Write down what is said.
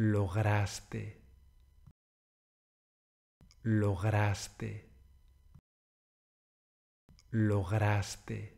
lograste, lograste, lograste.